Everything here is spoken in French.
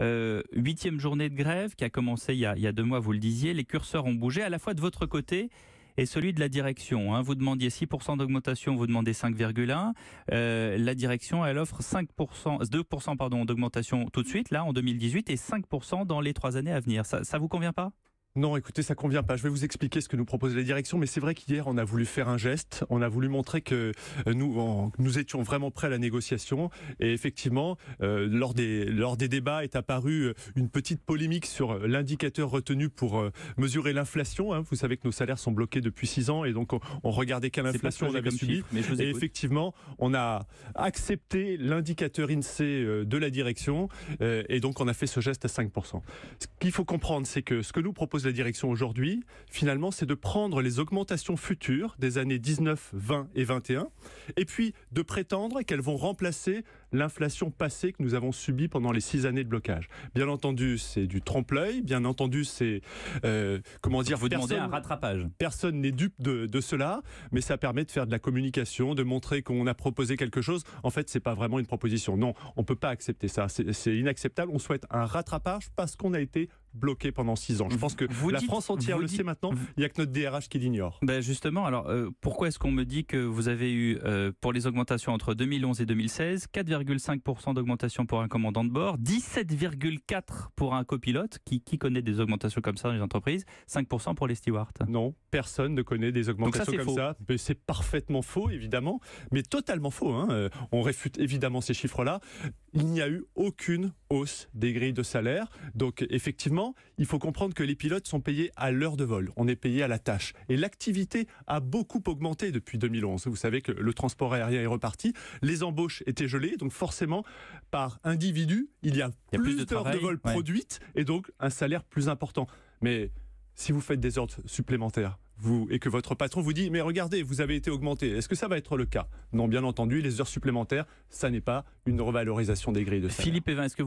Euh, huitième journée de grève qui a commencé il y a, deux mois, vous le disiez. Les curseurs ont bougé à la fois de votre côté et celui de la direction. Hein. Vous demandiez 6% d'augmentation, vous demandez 5,1. Euh, la direction, elle offre 5%, 2% d'augmentation tout de suite, là, en 2018, et 5% dans les trois années à venir. Ça ne vous convient pas non, écoutez, ça convient pas. Je vais vous expliquer ce que nous propose la direction, mais c'est vrai qu'hier, on a voulu faire un geste, on a voulu montrer que euh, nous, nous étions vraiment prêts à la négociation. Et effectivement, euh, lors, des, lors des débats est apparue euh, une petite polémique sur l'indicateur retenu pour mesurer l'inflation. Hein. Vous savez que nos salaires sont bloqués depuis six ans, et donc on, regardait quelle inflation on avait subi. et effectivement, on a accepté l'indicateur INSEE de la direction, et donc on a fait ce geste à 5%. Ce qu'il faut comprendre, c'est que ce que nous propose la direction aujourd'hui, finalement, c'est de prendre les augmentations futures des années 19, 20 et 21, et puis de prétendre qu'elles vont remplacer l'inflation passée que nous avons subie pendant les six années de blocage. Bien entendu, c'est du trompe-l'œil, bien entendu, c'est... Euh, comment dire Vous demandez un rattrapage. Personne n'est dupe de, de, cela, mais ça permet de faire de la communication, de montrer qu'on a proposé quelque chose. En fait, c'est pas vraiment une proposition. Non, on peut pas accepter ça. C'est inacceptable. On souhaite un rattrapage parce qu'on a été bloqué pendant six ans. Je pense que vous la France entière le sait maintenant, il n'y a que notre DRH qui l'ignore. Ben justement, alors euh, pourquoi est-ce qu'on me dit que vous avez eu, euh, pour les augmentations entre 2011 et 2016, 4,5% d'augmentation pour un commandant de bord, 17,4% pour un copilote, qui, qui connaît des augmentations comme ça dans les entreprises, 5% pour les stewards Non, personne ne connaît des augmentations ça, comme ça. C'est parfaitement faux, évidemment, mais totalement faux. Hein. Euh, on réfute évidemment ces chiffres-là il n'y a eu aucune hausse des grilles de salaire. Donc effectivement, il faut comprendre que les pilotes sont payés à l'heure de vol, on est payé à la tâche. Et l'activité a beaucoup augmenté depuis 2011. Vous savez que le transport aérien est reparti, les embauches étaient gelées, donc forcément, par individu, il y a, plus, d'heures de, vol produites et donc un salaire plus important. Mais si vous faites des ordres supplémentaires, et que votre patron vous dit, mais regardez, vous avez été augmenté, est-ce que ça va être le cas Non, bien entendu, les heures supplémentaires, ça n'est pas une revalorisation des grilles de salaire. Philippe est-ce que